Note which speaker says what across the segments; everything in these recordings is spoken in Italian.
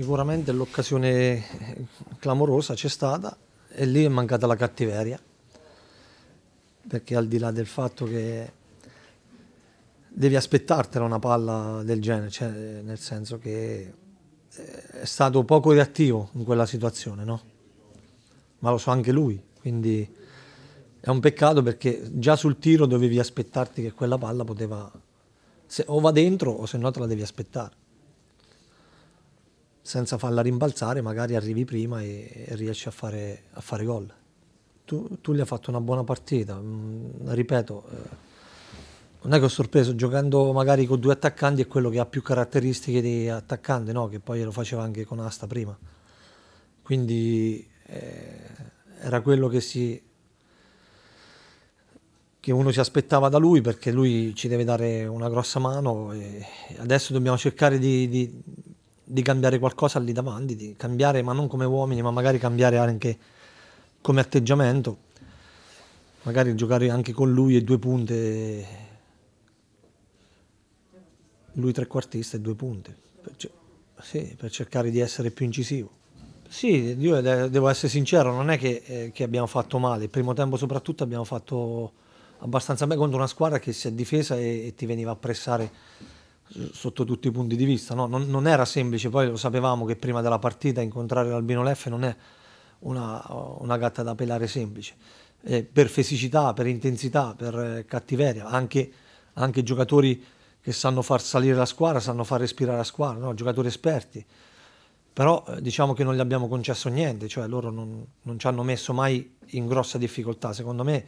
Speaker 1: Sicuramente l'occasione eh, clamorosa c'è stata e lì è mancata la cattiveria, perché al di là del fatto che devi aspettartela una palla del genere, cioè eh, nel senso che eh, è stato poco reattivo in quella situazione, no? Ma lo so anche lui, quindi è un peccato perché già sul tiro dovevi aspettarti che quella palla poteva, se, o va dentro o se no te la devi aspettare senza farla rimbalzare magari arrivi prima e, e riesci a fare, a fare gol. Tu, tu gli hai fatto una buona partita, mm, ripeto, eh, non è che ho sorpreso, giocando magari con due attaccanti è quello che ha più caratteristiche di attaccante, no? che poi lo faceva anche con Asta prima. Quindi eh, era quello che, si, che uno si aspettava da lui perché lui ci deve dare una grossa mano adesso dobbiamo cercare di, di di cambiare qualcosa lì davanti, di cambiare ma non come uomini, ma magari cambiare anche come atteggiamento, magari giocare anche con lui e due punte, lui trequartista e due punte, per, sì, per cercare di essere più incisivo. Sì, io devo essere sincero, non è che, eh, che, abbiamo fatto male, il primo tempo soprattutto abbiamo fatto abbastanza bene contro una squadra che si è difesa e, e ti veniva a pressare sotto tutti i punti di vista. No? Non, non, era semplice, poi lo sapevamo che prima della partita incontrare l'Albino Leff non è una, una gatta da pelare semplice. Eh, per fisicità, per intensità, per eh, cattiveria, anche, anche, giocatori che sanno far salire la squadra, sanno far respirare la squadra, no? giocatori esperti. Però eh, diciamo che non gli abbiamo concesso niente, cioè loro non, non ci hanno messo mai in grossa difficoltà. Secondo me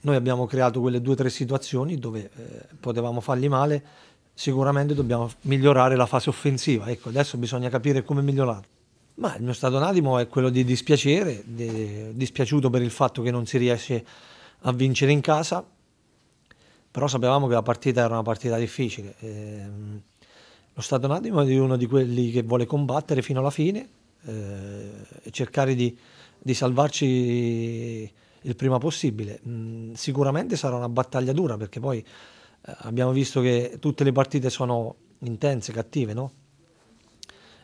Speaker 1: noi abbiamo creato quelle due o tre situazioni dove eh, potevamo fargli male sicuramente dobbiamo migliorare la fase offensiva. Ecco, adesso bisogna capire come migliorarla. Ma il mio stato d'animo è quello di dispiacere, di, dispiaciuto per il fatto che non si riesce a vincere in casa, però sapevamo che la partita era una partita difficile. Eh, lo stato d'animo è di uno di quelli che vuole combattere fino alla fine eh, e cercare di, di, salvarci il prima possibile. Mm, sicuramente sarà una battaglia dura perché poi eh, abbiamo visto che tutte le partite sono intense, cattive, no?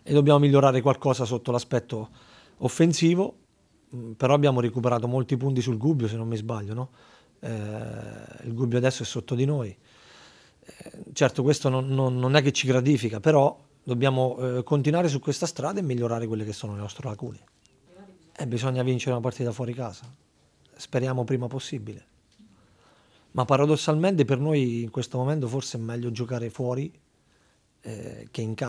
Speaker 1: E dobbiamo migliorare qualcosa sotto l'aspetto offensivo, mm, però abbiamo recuperato molti punti sul Gubbio, se non mi sbaglio, no? Eh, il Gubbio adesso è sotto di noi. Eh, certo, questo non, non, non, è che ci gratifica, però dobbiamo eh, continuare su questa strada e migliorare quelle che sono le nostre lacune. E eh, bisogna vincere una partita fuori casa. Speriamo prima possibile ma paradossalmente per noi in questo momento forse è meglio giocare fuori eh, che in casa.